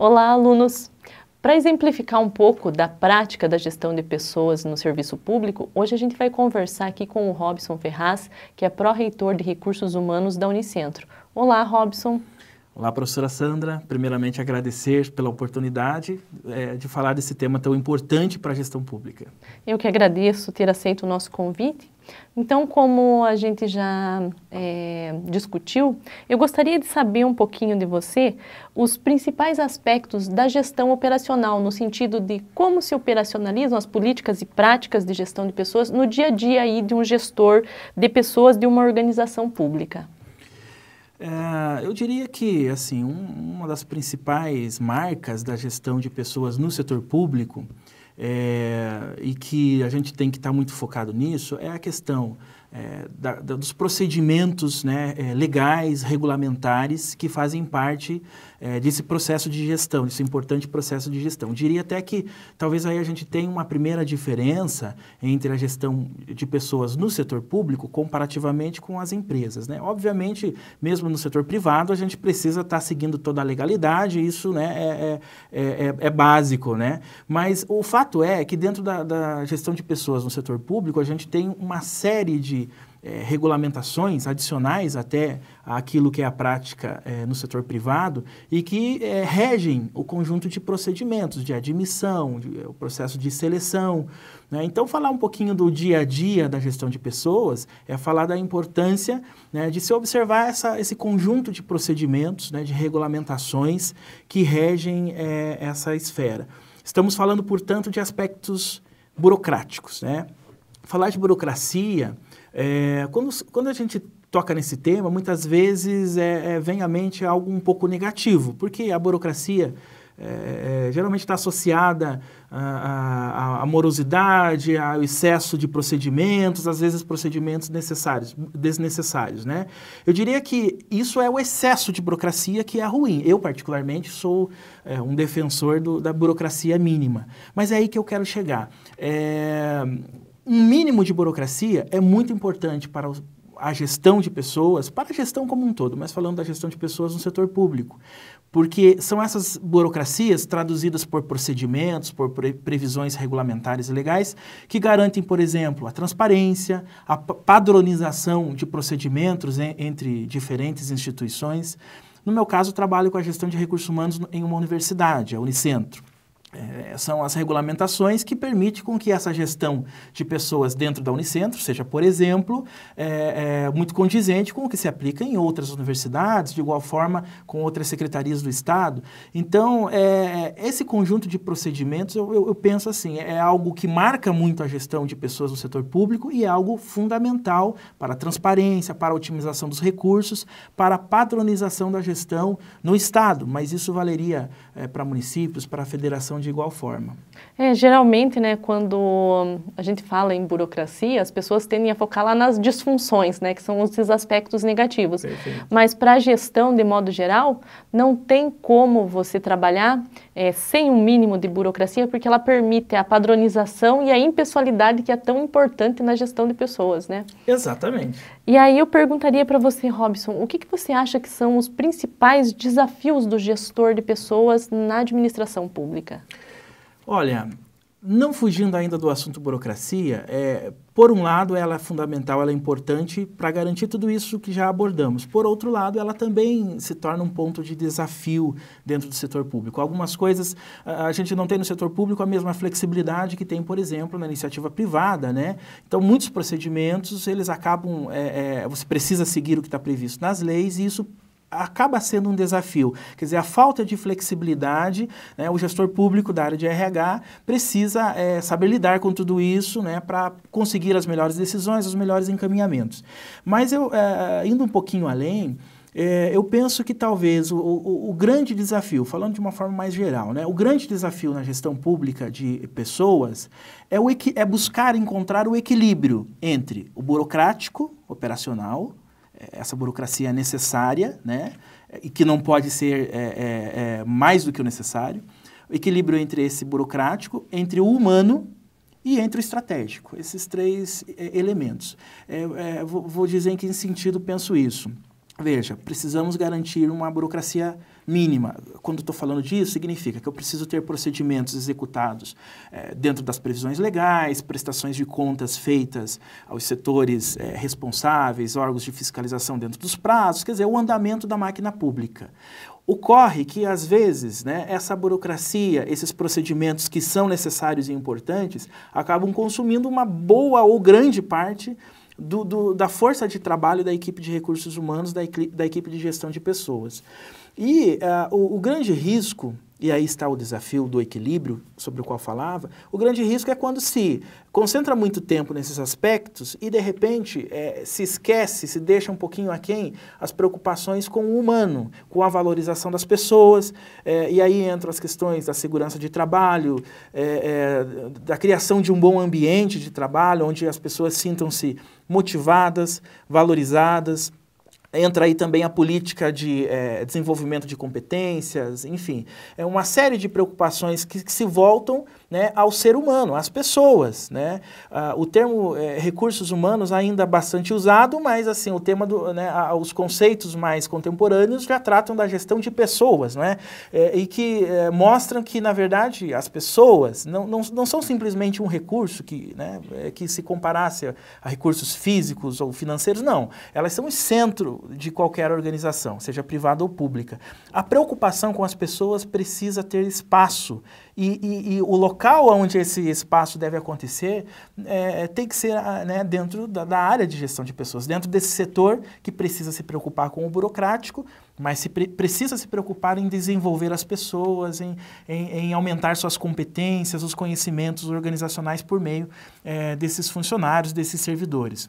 Olá, alunos! Para exemplificar um pouco da prática da gestão de pessoas no serviço público, hoje a gente vai conversar aqui com o Robson Ferraz, que é pró-reitor de recursos humanos da Unicentro. Olá, Robson! Olá, professora Sandra. Primeiramente, agradecer pela oportunidade é, de falar desse tema tão importante para a gestão pública. Eu que agradeço ter aceito o nosso convite. Então, como a gente já é, discutiu, eu gostaria de saber um pouquinho de você os principais aspectos da gestão operacional, no sentido de como se operacionalizam as políticas e práticas de gestão de pessoas no dia a dia aí de um gestor de pessoas de uma organização pública. É, eu diria que, assim, um, uma das principais marcas da gestão de pessoas no setor público é, e que a gente tem que estar tá muito focado nisso é a questão é, da, da, dos procedimentos né, legais, regulamentares que fazem parte é, desse processo de gestão, desse importante processo de gestão. Diria até que talvez aí a gente tenha uma primeira diferença entre a gestão de pessoas no setor público comparativamente com as empresas. Né? Obviamente, mesmo no setor privado, a gente precisa estar tá seguindo toda a legalidade, isso né, é é, é, é, é, básico. Né? Mas o fato é que dentro da, da gestão de pessoas no setor público, a gente tem uma série de é, regulamentações adicionais até aquilo que é a prática é, no setor privado e que é, regem o conjunto de procedimentos de admissão, de, é, o processo de seleção. Né? Então, falar um pouquinho do dia a dia da gestão de pessoas é falar da importância né, de se observar essa, esse conjunto de procedimentos, né, de regulamentações que regem é, essa esfera. Estamos falando, portanto, de aspectos burocráticos. Né? Falar de burocracia é, quando, quando a gente toca nesse tema, muitas vezes é, é, vem à mente algo um pouco negativo, porque a burocracia é, é geralmente está associada à, morosidade, ao excesso de procedimentos, às vezes procedimentos necessários, desnecessários, né? Eu diria que isso é o excesso de burocracia que é ruim. Eu, particularmente, sou é, um defensor do, da burocracia mínima. Mas é aí que eu quero chegar. É, um mínimo de burocracia é muito importante para os, a gestão de pessoas, para a gestão como um todo, mas falando da gestão de pessoas no setor público. Porque são essas burocracias traduzidas por procedimentos, por pre previsões regulamentares e legais, que garantem, por exemplo, a transparência, a padronização de procedimentos em, entre diferentes instituições. No meu caso, trabalho com a gestão de recursos humanos em uma universidade, a Unicentro é, são as regulamentações que permitem com que essa gestão de pessoas dentro da Unicentro seja, por exemplo, é, é, muito condizente com o que se aplica em outras universidades, de igual forma com outras secretarias do Estado. Então, é, é, esse conjunto de procedimentos, eu, eu, eu, penso assim, é algo que marca muito a gestão de pessoas no setor público e é algo fundamental para a transparência, para a otimização dos recursos, para a padronização da gestão no Estado. Mas isso valeria é, para municípios, para a federação tratam de igual forma. É, geralmente, né, quando a gente fala em burocracia, as pessoas tendem a focar lá nas disfunções, né, que são esses aspectos negativos. Perfeito. Mas para a gestão, de modo geral, não tem como você trabalhar é, sem um mínimo de burocracia, porque ela permite a padronização e a impessoalidade que é tão importante na gestão de pessoas, né? Exatamente. E aí eu perguntaria para você, Robson, o que, que você acha que são os principais desafios do gestor de pessoas na administração pública? Olha, não fugindo ainda do assunto burocracia, é, por um lado ela é fundamental, ela é importante para garantir tudo isso que já abordamos. Por outro lado, ela também se torna um ponto de desafio dentro do setor público. Algumas coisas a gente não tem no setor público a mesma flexibilidade que tem, por exemplo, na iniciativa privada, né? Então muitos procedimentos eles acabam, é, é, você precisa seguir o que está previsto nas leis e isso acaba sendo um desafio. Quer dizer, a falta de flexibilidade, né, o gestor público da área de RH precisa é, saber lidar com tudo isso né, para conseguir as melhores decisões, os melhores encaminhamentos. Mas eu, é, indo um pouquinho além, é, eu penso que talvez o, o, o, grande desafio, falando de uma forma mais geral, né, o grande desafio na gestão pública de pessoas é, o, é buscar encontrar o equilíbrio entre o burocrático, operacional, essa burocracia necessária, né? E que não pode ser é, é, é, mais do que o necessário. O equilíbrio entre esse burocrático, entre o humano e entre o estratégico. Esses três é, elementos. É, vou, vou dizer em que sentido penso isso. Veja, precisamos garantir uma burocracia mínima. Quando estou falando disso, significa que eu preciso ter procedimentos executados é, dentro das previsões legais, prestações de contas feitas aos setores é, responsáveis, órgãos de fiscalização dentro dos prazos, quer dizer, o andamento da máquina pública. Ocorre que, às vezes, né, essa burocracia, esses procedimentos que são necessários e importantes, acabam consumindo uma boa ou grande parte do, do, da força de trabalho da equipe de recursos humanos, da, da equipe de gestão de pessoas. E uh, o, o grande risco e aí está o desafio do equilíbrio sobre o qual falava, o grande risco é quando se concentra muito tempo nesses aspectos e de repente é, se esquece, se deixa um pouquinho aquém as preocupações com o humano, com a valorização das pessoas, é, e aí entram as questões da segurança de trabalho, é, é da criação de um bom ambiente de trabalho, onde as pessoas sintam-se motivadas, valorizadas, Entra aí também a política de é, desenvolvimento de competências, enfim, é uma série de preocupações que, que se voltam né, ao ser humano, às pessoas. Né? Ah, o termo é, recursos humanos ainda é bastante usado, mas assim o tema do, né, a, os conceitos mais contemporâneos já tratam da gestão de pessoas, né? É, e que é, mostram que na verdade as pessoas não, não, não são simplesmente um recurso que, né, que se comparasse a, a recursos físicos ou financeiros, não. Elas são o centro de qualquer organização, seja privada ou pública. A preocupação com as pessoas precisa ter espaço e, e, e, o local onde esse espaço deve acontecer é, tem que ser ah, né, dentro da, da, área de gestão de pessoas, dentro desse setor que precisa se preocupar com o burocrático, mas se pre precisa se preocupar em desenvolver as pessoas, em, em, em, aumentar suas competências, os conhecimentos organizacionais por meio é, desses funcionários, desses servidores.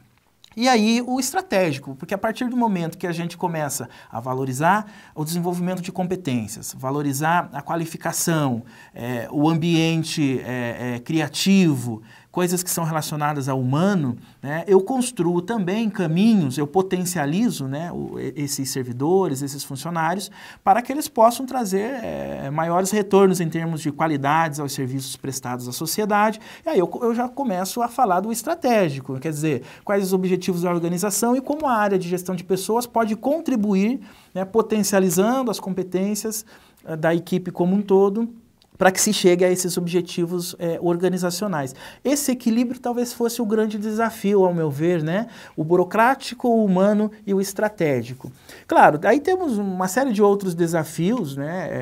E aí o estratégico, porque a partir do momento que a gente começa a valorizar o desenvolvimento de competências, valorizar a qualificação, é, o ambiente é, é, criativo, coisas que são relacionadas ao humano, né, eu construo também caminhos, eu potencializo né, o, esses servidores, esses funcionários, para que eles possam trazer é, maiores retornos em termos de qualidades aos serviços prestados à sociedade. E aí eu, eu já começo a falar do estratégico, quer dizer, quais os objetivos da organização e como a área de gestão de pessoas pode contribuir, né, potencializando as competências eh, da equipe como um todo para que se chegue a esses objetivos é, organizacionais. Esse equilíbrio talvez fosse o grande desafio, ao meu ver, né? O burocrático, o humano e o estratégico. Claro, aí temos uma série de outros desafios, né? É,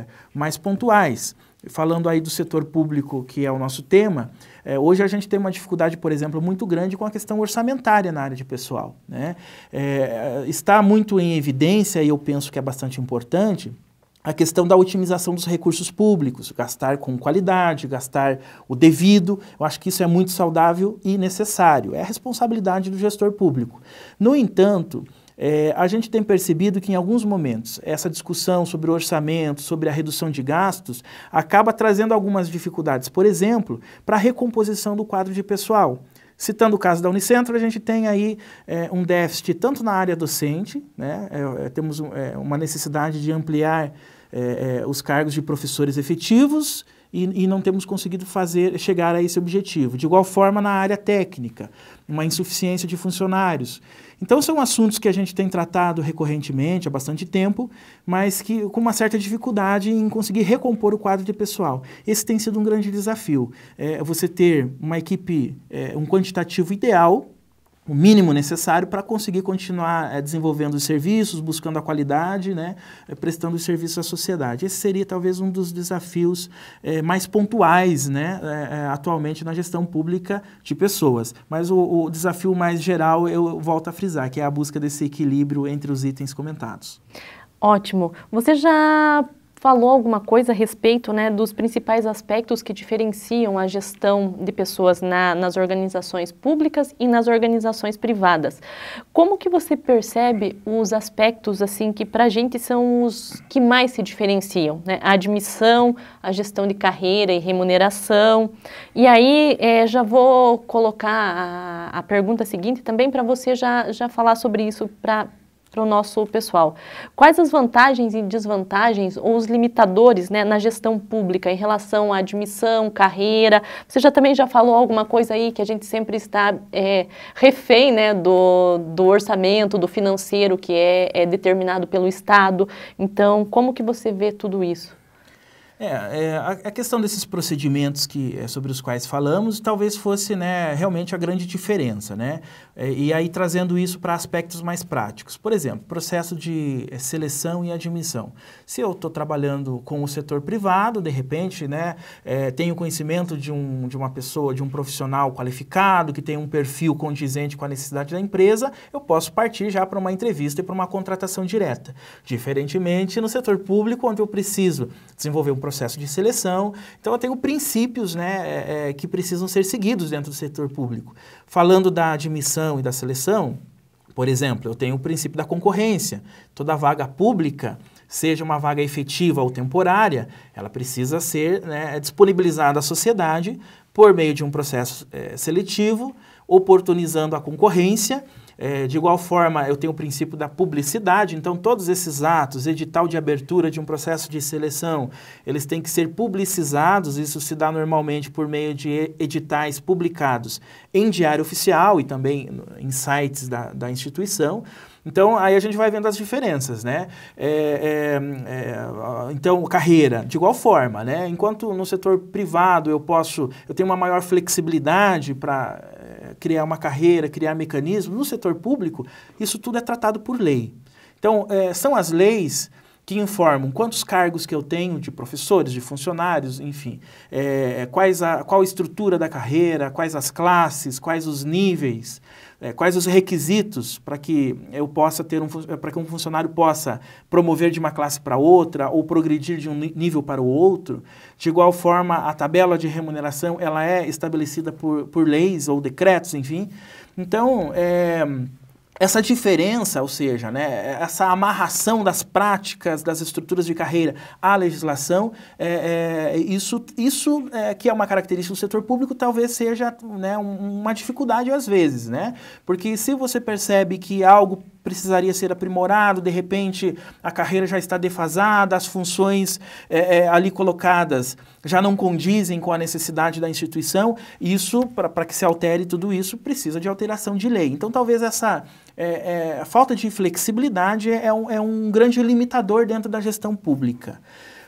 é, mais pontuais. Falando aí do setor público, que é o nosso tema, é, hoje a gente tem uma dificuldade, por exemplo, muito grande com a questão orçamentária na área de pessoal. Né? É, é, está muito em evidência, e eu penso que é bastante importante, a questão da otimização dos recursos públicos, gastar com qualidade, gastar o devido. Eu acho que isso é muito saudável e necessário. É a responsabilidade do gestor público. No entanto, é, a gente tem percebido que em alguns momentos essa discussão sobre o orçamento, sobre a redução de gastos, acaba trazendo algumas dificuldades. Por exemplo, para a recomposição do quadro de pessoal. Citando o caso da Unicentro, a gente tem aí é, um déficit tanto na área docente, né, é, temos uma necessidade de ampliar é, é, os cargos de professores efetivos e, e, não temos conseguido fazer chegar a esse objetivo. De igual forma, na área técnica, uma insuficiência de funcionários. Então, são assuntos que a gente tem tratado recorrentemente há bastante tempo, mas que com uma certa dificuldade em conseguir recompor o quadro de pessoal. Esse tem sido um grande desafio. É, você ter uma equipe, é, um quantitativo ideal o mínimo necessário para conseguir continuar é, desenvolvendo os serviços, buscando a qualidade, né, é, prestando os serviços à sociedade. Esse seria talvez um dos desafios é, mais pontuais né, atualmente na gestão pública de pessoas. Mas o, o, desafio mais geral, eu volto a frisar, que é a busca desse equilíbrio entre os itens comentados. Ótimo. Você já falou alguma coisa a respeito né, dos principais aspectos que diferenciam a gestão de pessoas na, nas organizações públicas e nas organizações privadas. Como que você percebe os aspectos assim que para a gente são os que mais se diferenciam? Né? A admissão, a gestão de carreira e remuneração. E aí é, já vou colocar a, a pergunta seguinte também para você já, já falar sobre isso para para o nosso pessoal. Quais as vantagens e desvantagens ou os limitadores né, na gestão pública em relação à admissão, carreira? Você já também já falou alguma coisa aí que a gente sempre está é, refém né, do, do orçamento, do financeiro que é, é determinado pelo Estado. Então, como que você vê tudo isso? É, é a, a, questão desses procedimentos que é, sobre os quais falamos talvez fosse né, realmente a grande diferença, né? É, e aí trazendo isso para aspectos mais práticos. Por exemplo, processo de é, seleção e admissão. Se eu estou trabalhando com o setor privado, de repente, né, é, tenho conhecimento de, um, de uma pessoa, de um profissional qualificado, que tem um perfil condizente com a necessidade da empresa, eu posso partir já para uma entrevista e para uma contratação direta. Diferentemente no setor público, onde eu preciso desenvolver um processo de seleção. Então, eu tenho princípios né, é, é, que precisam ser seguidos dentro do setor público. Falando da admissão e da seleção, por exemplo, eu tenho o princípio da concorrência. Toda vaga pública, seja uma vaga efetiva ou temporária, ela precisa ser né, disponibilizada à sociedade por meio de um processo é, seletivo, oportunizando a concorrência é, de igual forma, eu tenho o princípio da publicidade, então todos esses atos, edital de abertura de um processo de seleção, eles têm que ser publicizados, isso se dá normalmente por meio de editais publicados em diário oficial e também em sites da, da instituição. Então, aí a gente vai vendo as diferenças, né? É, é, é, então, carreira, de igual forma, né? Enquanto no setor privado eu posso, eu tenho uma maior flexibilidade para criar uma carreira, criar mecanismos, no setor público, isso tudo é tratado por lei. Então, é, são as leis que informam quantos cargos que eu tenho de professores, de funcionários, enfim, é, é, quais a, qual a estrutura da carreira, quais as classes, quais os níveis, é, quais os requisitos para que eu possa ter um para que um funcionário possa promover de uma classe para outra ou progredir de um nível para o outro. De igual forma, a tabela de remuneração ela é estabelecida por, por leis ou decretos, enfim. Então, é, essa diferença, ou seja, né, essa amarração das práticas, das estruturas de carreira à legislação, é, é, isso, isso é, que é uma característica do setor público, talvez seja né, uma dificuldade às vezes, né? Porque se você percebe que algo precisaria ser aprimorado, de repente a carreira já está defasada, as funções é, é, ali colocadas já não condizem com a necessidade da instituição, isso, para que se altere tudo isso, precisa de alteração de lei. Então, talvez essa é, falta de flexibilidade é um, é um grande limitador dentro da gestão pública.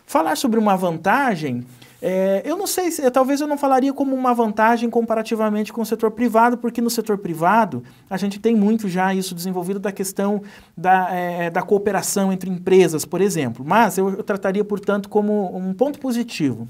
Falar sobre uma vantagem é, eu não sei, talvez eu não falaria como uma vantagem comparativamente com o setor privado, porque no setor privado a gente tem muito já isso desenvolvido da questão da, é, é da cooperação entre empresas, por exemplo. Mas eu, eu trataria, portanto, como um ponto positivo.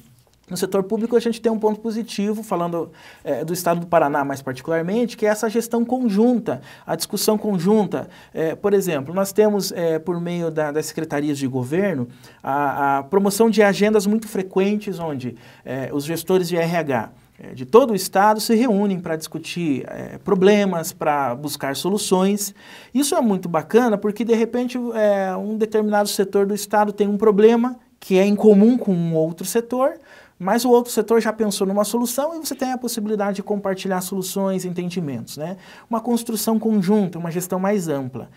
No setor público, a gente tem um ponto positivo, falando é, do Estado do Paraná mais particularmente, que é essa gestão conjunta, a discussão conjunta. É, por exemplo, nós temos, é, por meio da, das secretarias de governo, a, a, promoção de agendas muito frequentes, onde é, os gestores de RH é, de todo o Estado se reúnem para discutir é, problemas, para buscar soluções. Isso é muito bacana porque, de repente, é, um determinado setor do Estado tem um problema que é em comum com um outro setor, mas o outro setor já pensou numa solução e você tem a possibilidade de compartilhar soluções, entendimentos, né? Uma construção conjunta, uma gestão mais ampla.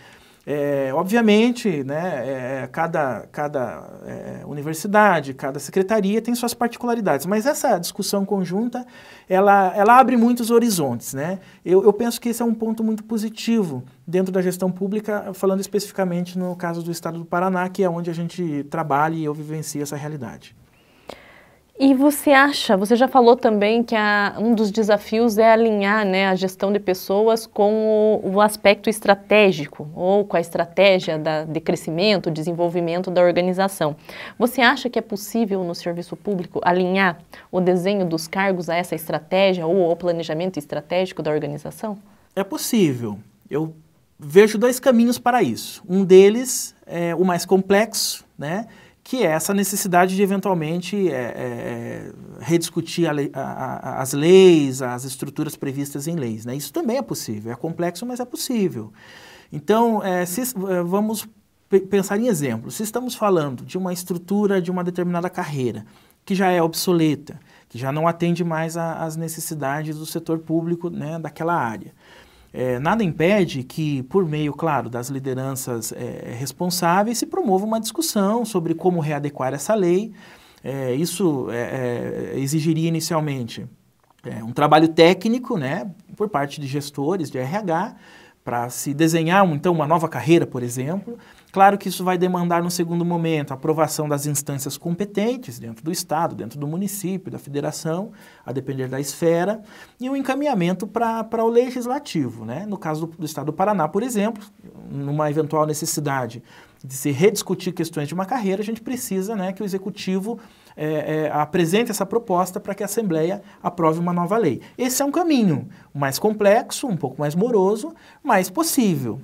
É, obviamente, né, é, é, cada, cada é, universidade, cada secretaria tem suas particularidades, mas essa discussão conjunta, ela, ela abre muitos horizontes. Né? Eu, eu penso que esse é um ponto muito positivo dentro da gestão pública, falando especificamente no caso do Estado do Paraná, que é onde a gente trabalha e eu vivencio essa realidade. E você acha, você já falou também que a, um dos desafios é alinhar né, a gestão de pessoas com o, o, aspecto estratégico ou com a estratégia da, de crescimento, desenvolvimento da organização. Você acha que é possível no serviço público alinhar o desenho dos cargos a essa estratégia ou ao planejamento estratégico da organização? É possível. Eu vejo dois caminhos para isso. Um deles é o mais complexo, né? que é essa necessidade de eventualmente é, é, é rediscutir a, a, a, as leis, as estruturas previstas em leis. Né? Isso também é possível, é complexo, mas é possível. Então, é, se, é, vamos pensar em exemplos. Se estamos falando de uma estrutura de uma determinada carreira que já é obsoleta, que já não atende mais às necessidades do setor público né, daquela área. É, nada impede que, por meio, claro, das lideranças é, responsáveis, se promova uma discussão sobre como readequar essa lei. É, isso é, é, exigiria inicialmente é, um trabalho técnico, né, por parte de gestores de RH, para se desenhar então uma nova carreira, por exemplo. Claro que isso vai demandar, no segundo momento, a aprovação das instâncias competentes dentro do Estado, dentro do município, da federação, a depender da esfera, e um encaminhamento para o legislativo. Né? No caso do, do Estado do Paraná, por exemplo, numa eventual necessidade de se rediscutir questões de uma carreira, a gente precisa né, que o executivo é, é, apresente essa proposta para que a Assembleia aprove uma nova lei. Esse é um caminho mais complexo, um pouco mais moroso, mas possível.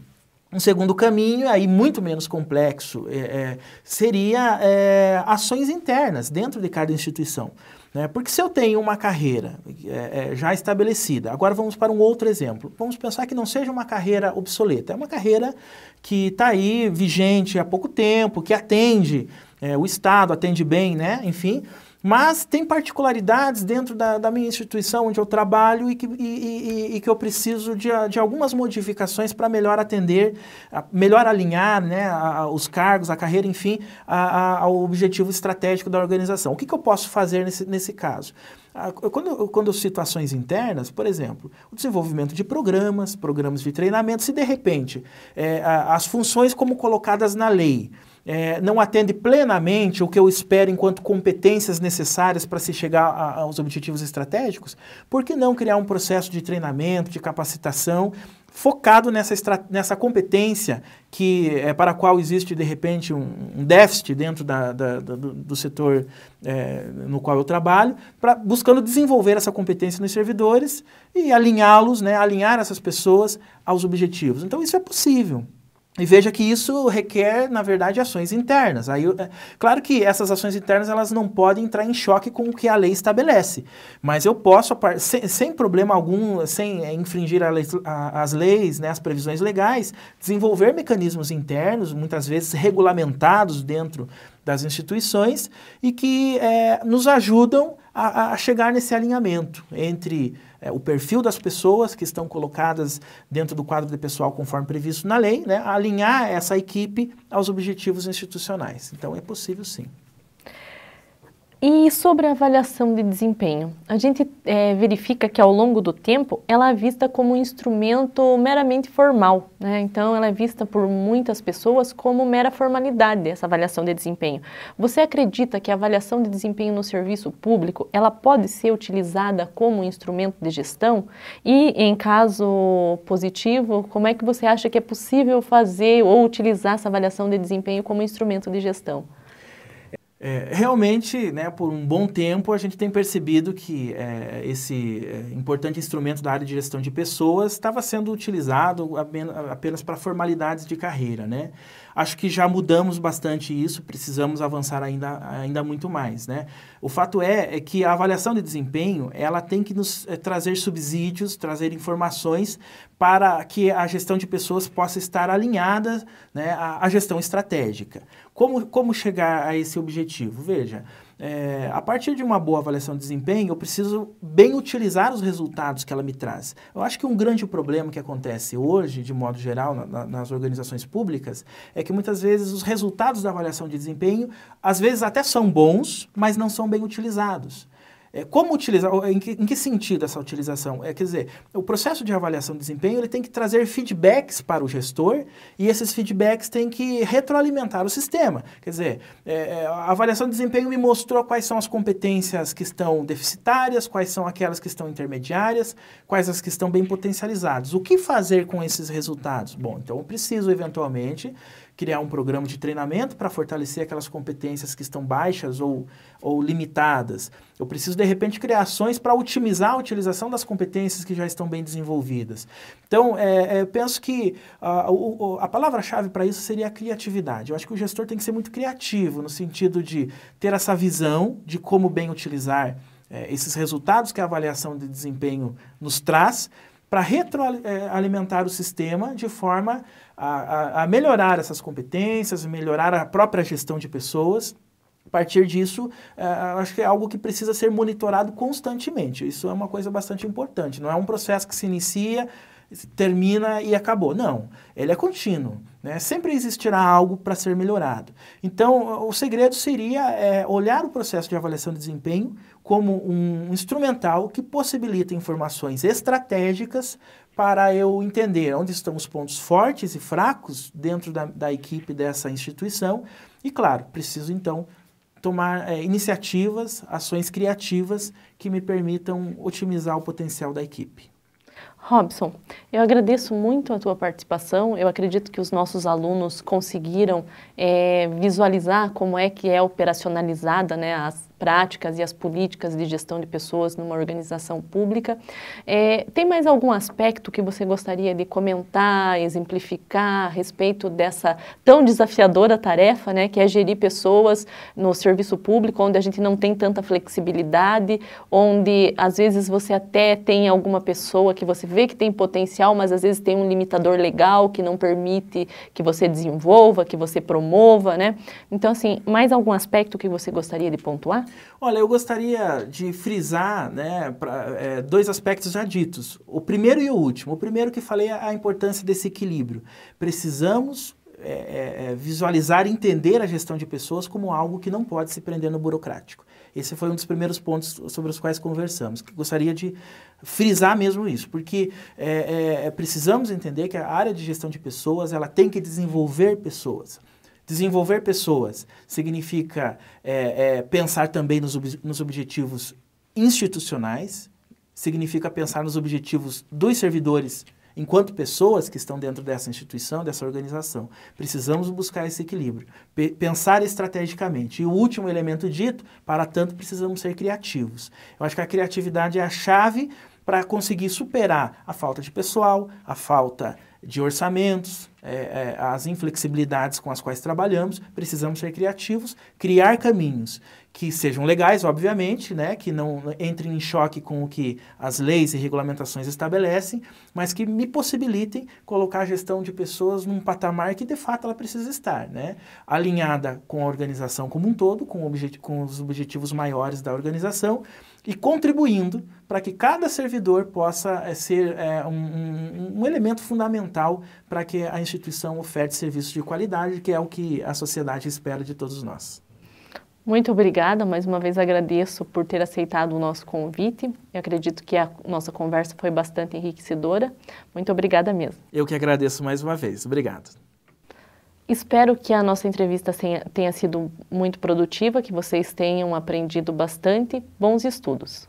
Um segundo caminho, aí muito menos complexo, é, é, seria é, ações internas dentro de cada instituição. Né? Porque se eu tenho uma carreira é, é, já estabelecida, agora vamos para um outro exemplo. Vamos pensar que não seja uma carreira obsoleta, é uma carreira que está aí vigente há pouco tempo, que atende é, o Estado atende bem, né? Enfim. Mas tem particularidades dentro da, da minha instituição onde eu trabalho e que, e, e, e que eu preciso de, de algumas modificações para melhor atender, melhor alinhar né, a, os cargos, a carreira, enfim, a, a, ao objetivo estratégico da organização. O que, que eu posso fazer nesse, nesse caso? Quando, quando situações internas, por exemplo, o desenvolvimento de programas, programas de treinamento, se de repente é, as funções como colocadas na lei, é, não atende plenamente o que eu espero enquanto competências necessárias para se chegar a, aos objetivos estratégicos, por que não criar um processo de treinamento, de capacitação focado nessa, nessa competência que é, para a qual existe de repente um, um déficit dentro da, da, da, do, do, setor é, no qual eu trabalho, pra, buscando desenvolver essa competência nos servidores e alinhá-los, né, alinhar essas pessoas aos objetivos. Então isso é possível. E veja que isso requer, na verdade, ações internas. Aí, é, claro que essas ações internas elas não podem entrar em choque com o que a lei estabelece, mas eu posso, sem, sem problema algum, sem é, infringir lei, a, as leis, né, as previsões legais, desenvolver mecanismos internos, muitas vezes regulamentados dentro das instituições, e que é, nos ajudam a, a chegar nesse alinhamento entre é, o perfil das pessoas que estão colocadas dentro do quadro de pessoal conforme previsto na lei, né, alinhar essa equipe aos objetivos institucionais. Então é possível sim. E sobre a avaliação de desempenho, a gente é, verifica que ao longo do tempo ela é vista como um instrumento meramente formal, né? então ela é vista por muitas pessoas como mera formalidade essa avaliação de desempenho. Você acredita que a avaliação de desempenho no serviço público ela pode ser utilizada como instrumento de gestão? E em caso positivo, como é que você acha que é possível fazer ou utilizar essa avaliação de desempenho como instrumento de gestão? É, realmente, né, por um bom tempo, a gente tem percebido que é, esse é, importante instrumento da área de gestão de pessoas estava sendo utilizado apenas, para formalidades de carreira. Né? Acho que já mudamos bastante isso, precisamos avançar ainda, ainda muito mais. Né? O fato é, é que a avaliação de desempenho ela tem que nos é, trazer subsídios, trazer informações para que a gestão de pessoas possa estar alinhada né, à, à gestão estratégica. Como, como chegar a esse objetivo? Veja, é, a partir de uma boa avaliação de desempenho, eu preciso bem utilizar os resultados que ela me traz. Eu acho que um grande problema que acontece hoje, de modo geral, na, na, nas organizações públicas, é que muitas vezes os resultados da avaliação de desempenho, às vezes até são bons, mas não são bem utilizados. É, como utilizar, em que, em que, sentido essa utilização? É, quer dizer, o processo de avaliação de desempenho ele tem que trazer feedbacks para o gestor e esses feedbacks têm que retroalimentar o sistema. Quer dizer, é, é, a avaliação de desempenho me mostrou quais são as competências que estão deficitárias, quais são aquelas que estão intermediárias, quais as que estão bem potencializadas. O que fazer com esses resultados? Bom, então eu preciso eventualmente criar um programa de treinamento para fortalecer aquelas competências que estão baixas ou, ou limitadas. Eu preciso, de repente, criar ações para otimizar a utilização das competências que já estão bem desenvolvidas. Então, é, é, eu penso que a, ah, a palavra-chave para isso seria a criatividade. Eu acho que o gestor tem que ser muito criativo, no sentido de ter essa visão de como bem utilizar é, esses resultados que a avaliação de desempenho nos traz, para retroalimentar eh, o sistema de forma a, a, a, melhorar essas competências, melhorar a própria gestão de pessoas. A partir disso, eh, acho que é algo que precisa ser monitorado constantemente. Isso é uma coisa bastante importante. Não é um processo que se inicia, termina e acabou. Não, ele é contínuo. Né? Sempre existirá algo para ser melhorado. Então, o segredo seria é, olhar o processo de avaliação de desempenho como um instrumental que possibilita informações estratégicas para eu entender onde estão os pontos fortes e fracos dentro da, da equipe dessa instituição. E, claro, preciso então tomar é, iniciativas, ações criativas que me permitam otimizar o potencial da equipe. Robson, eu agradeço muito a tua participação. Eu acredito que os nossos alunos conseguiram é, visualizar como é que é operacionalizada né, as práticas e as políticas de gestão de pessoas numa organização pública. É, tem mais algum aspecto que você gostaria de comentar, exemplificar a respeito dessa tão desafiadora tarefa, né, que é gerir pessoas no serviço público, onde a gente não tem tanta flexibilidade, onde às vezes você até tem alguma pessoa que você vê que tem potencial, mas às vezes tem um limitador legal que não permite que você desenvolva, que você promova, né? Então, assim, mais algum aspecto que você gostaria de pontuar? Olha, eu gostaria de frisar né, pra, é, dois aspectos já ditos. O primeiro e o último. O primeiro que falei é a importância desse equilíbrio. Precisamos é, é, é visualizar e entender a gestão de pessoas como algo que não pode se prender no burocrático. Esse foi um dos primeiros pontos sobre os quais conversamos. Gostaria de frisar mesmo isso, porque é, é, é precisamos entender que a área de gestão de pessoas ela tem que desenvolver pessoas. Desenvolver pessoas significa é, é, pensar também nos, ob nos objetivos institucionais, significa pensar nos objetivos dos servidores enquanto pessoas que estão dentro dessa instituição, dessa organização. Precisamos buscar esse equilíbrio, pensar estrategicamente. E o último elemento dito, para tanto, precisamos ser criativos. Eu acho que a criatividade é a chave para conseguir superar a falta de pessoal, a falta de orçamentos, é, é, as inflexibilidades com as quais trabalhamos, precisamos ser criativos, criar caminhos que sejam legais, obviamente, né, que não entrem em choque com o que as leis e regulamentações estabelecem, mas que me possibilitem colocar a gestão de pessoas num patamar que de fato ela precisa estar, né, alinhada com a organização como um todo, com, com os objetivos maiores da organização e contribuindo para que cada servidor possa é, ser é, um, um, um, elemento fundamental para que a instituição oferte serviços de qualidade, que é o que a sociedade espera de todos nós. Muito obrigada, mais uma vez agradeço por ter aceitado o nosso convite. Eu acredito que a nossa conversa foi bastante enriquecedora. Muito obrigada mesmo. Eu que agradeço mais uma vez. Obrigado. Espero que a nossa entrevista tenha sido muito produtiva, que vocês tenham aprendido bastante. Bons estudos!